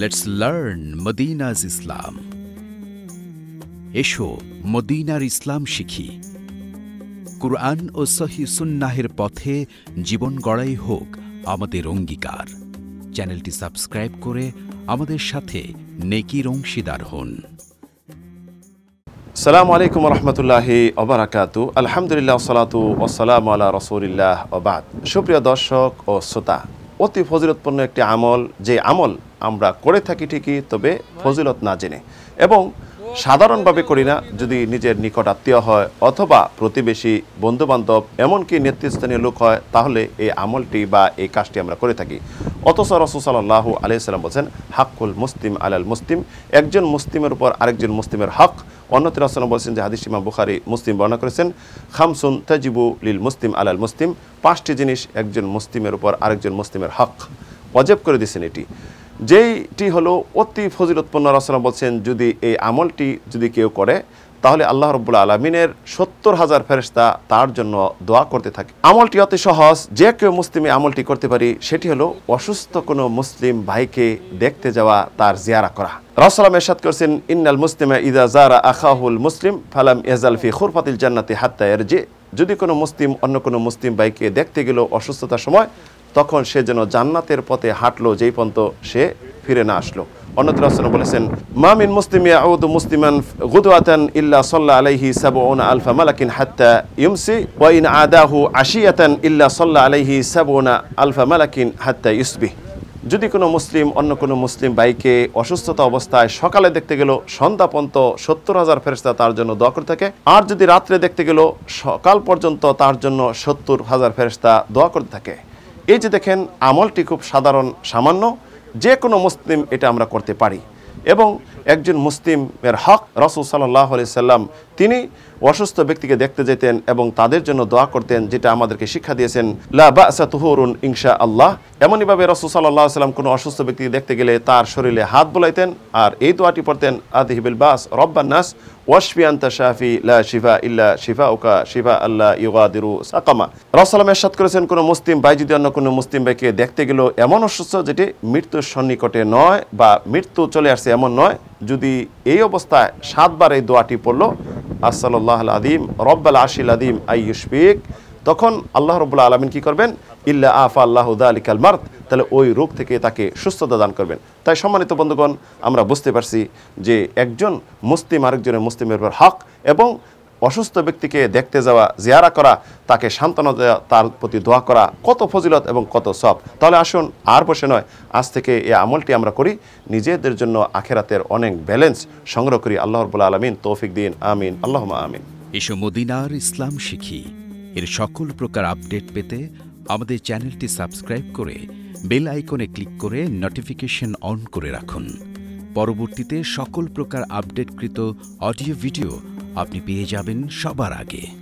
let's learn মদিনাজ ইসলাম এসো মদিনার ইসলাম শিখি কুরআন ও সহি সুন্নাহের পথে জীবন গড়াই হোক আমাদের অঙ্গীকার চ্যানেলটি সাবস্ক্রাইব করে আমাদের সাথে নেকির অংশীদার হন সালামু আলাইকুম রহমতুল্লাহি অবরাকাত আলহামদুলিল্লাহ সালাতু ওসালাম আল্লাহ রসুলিল্লাহ অবাদ সুপ্রিয় দর্শক ও শ্রোতা অতি ফজিলতপূর্ণ একটি আমল যে আমল আমরা করে থাকি ঠিকই তবে ফজিলত না জেনে এবং সাধারণভাবে করি না যদি নিজের নিকট আত্মীয় হয় অথবা প্রতিবেশী বন্ধুবান্ধব এমনকি নেতৃস্থানীয় লোক হয় তাহলে এই আমলটি বা এই কাজটি আমরা করে থাকি অথচ রসুসাল্লাহ আলিয়াল্লাম বলছেন হাক্কুল মুসলিম আলাল মুসলিম একজন মুসলিমের উপর আরেকজন মুসলিমের হক অন্যতে রসনা বলছেন যে হাদিসিমা বুখারি মুসলিম বর্ণনা করেছেন খামসুন তাজিবু লিল মুসলিম আলাল মুসলিম পাঁচটি জিনিস একজন মুসলিমের উপর আরেকজন মুসলিমের হক অজেব করে দিয়েছেন এটি যেইটি হলো অতি ফজিলতপন্ন রচনা বলছেন যদি এই আমলটি যদি কেউ করে তাহলে আল্লাহ রব্বুল আলমিনের সত্তর হাজার ফেরিস্তা তার জন্য দোয়া করতে থাকে আমলটি অতি সহজ যে কেউ মুসলিমে আমলটি করতে পারি সেটি হলো অসুস্থ কোনো মুসলিম ভাইকে দেখতে যাওয়া তার জিয়ারা করা রাসালাম এরশাদ করছেন ইন্নাল মুসলিমে ইদা জারা আখাহুল মুসলিম ফালাম ফি খুরফাতিল জান্নাতি হাত্তা এর যে যদি কোনো মুসলিম অন্য কোনো মুসলিম ভাইকে দেখতে গেল অসুস্থতার সময় তখন সে যেন জান্নাতের পথে হাঁটলো যেই পন্ত সে ফিরে না আসলো অন্যত্র বলেছেন মামিন মুসলিম আউদ মুসলিমান গুদওয়াতান ইল্লা সাল্লা আলাইহি সাবউন আলফা মালাকিন হাত্তা ইউমসি ওয়াইন আদাহু আশিয়াতান ইল্লা সল্লা আলাইহি সাবউনা আলফা মালাকিন হাত্তা ইউসবি যদি কোনো মুসলিম অন্য কোনো মুসলিম বাইকে অসুস্থতা অবস্থায় সকালে দেখতে গেল সন্ধ্যা পর্যন্ত সত্তর হাজার ফেরস্তা তার জন্য দোয়া করে থাকে আর যদি রাত্রে দেখতে গেল সকাল পর্যন্ত তার জন্য সত্তর হাজার ফেরস্তা দোয়া করতে থাকে এই যে দেখেন আমলটি খুব সাধারণ সামান্য যে কোনো মুসলিম এটা আমরা করতে পারি এবং একজন মুসলিমের হক রসুল সাল্লাহ সাল্লাম তিনি অসুস্থ ব্যক্তিকে দেখতে যেতেন এবং তাদের জন্য দোয়া করতেন যেটা আমাদেরকে শিক্ষা দিয়েছেন লা বাসা তুহরুন ইংশা আল্লাহ এমনইভাবে রসুসাল্লাহ সাল্লাম কোনো অসুস্থ ব্যক্তিকে দেখতে গেলে তার শরীরে হাত বোলাইতেন আর এই দোয়াটি পড়তেন আদিহিবিল বাস রব্বান্নাস নাস লা শিফা ইল্লা শিফা উকা শিফা আল্লাহ করেছেন কোনো মুসলিম ভাই যদি অন্য কোনো মুসলিম ভাইকে দেখতে এমন অসুস্থ যেটি মৃত্যুর সন্নিকটে নয় বা মৃত্যু চলে আসছে এমন নয় যদি এই অবস্থায় সাতবার এই দোয়াটি পড়লো আসাল্লাহ আদিম রব্বাল আশিল আদিম আইয়ুশফিক তখন আল্লাহ রব্বুল্লা আলমিন কী করবেন ইল্লা আফা আল্লাহ আলিকাল মার্ত তাহলে ওই রোগ থেকে তাকে সুস্থতা দান করবেন তাই সম্মানিত বন্ধুগণ আমরা বুঝতে পারছি যে একজন মুসলিম আরেকজনের মুসলিমের হক এবং অসুস্থ ব্যক্তিকে দেখতে যাওয়া জিয়ারা করা তাকে সান্ত্বনা দেওয়া তার প্রতি দোয়া করা কত ফজিলত এবং কত সব তাহলে আসুন আর বসে নয় আজ থেকে এই আমলটি আমরা করি নিজেদের জন্য আখেরাতের অনেক ব্যালেন্স সংগ্রহ করি আল্লাহ রবুল্লা আলমিন তৌফিক দিন আমিন আল্লাহ আমিন এসব মদিনার ইসলাম শিখি এর সকল প্রকার আপডেট পেতে আমাদের চ্যানেলটি সাবস্ক্রাইব করে বেল আইকনে ক্লিক করে নোটিফিকেশন অন করে রাখুন পরবর্তীতে সকল প্রকার আপডেটকৃত অডিও ভিডিও আপনি পেয়ে যাবেন সবার আগে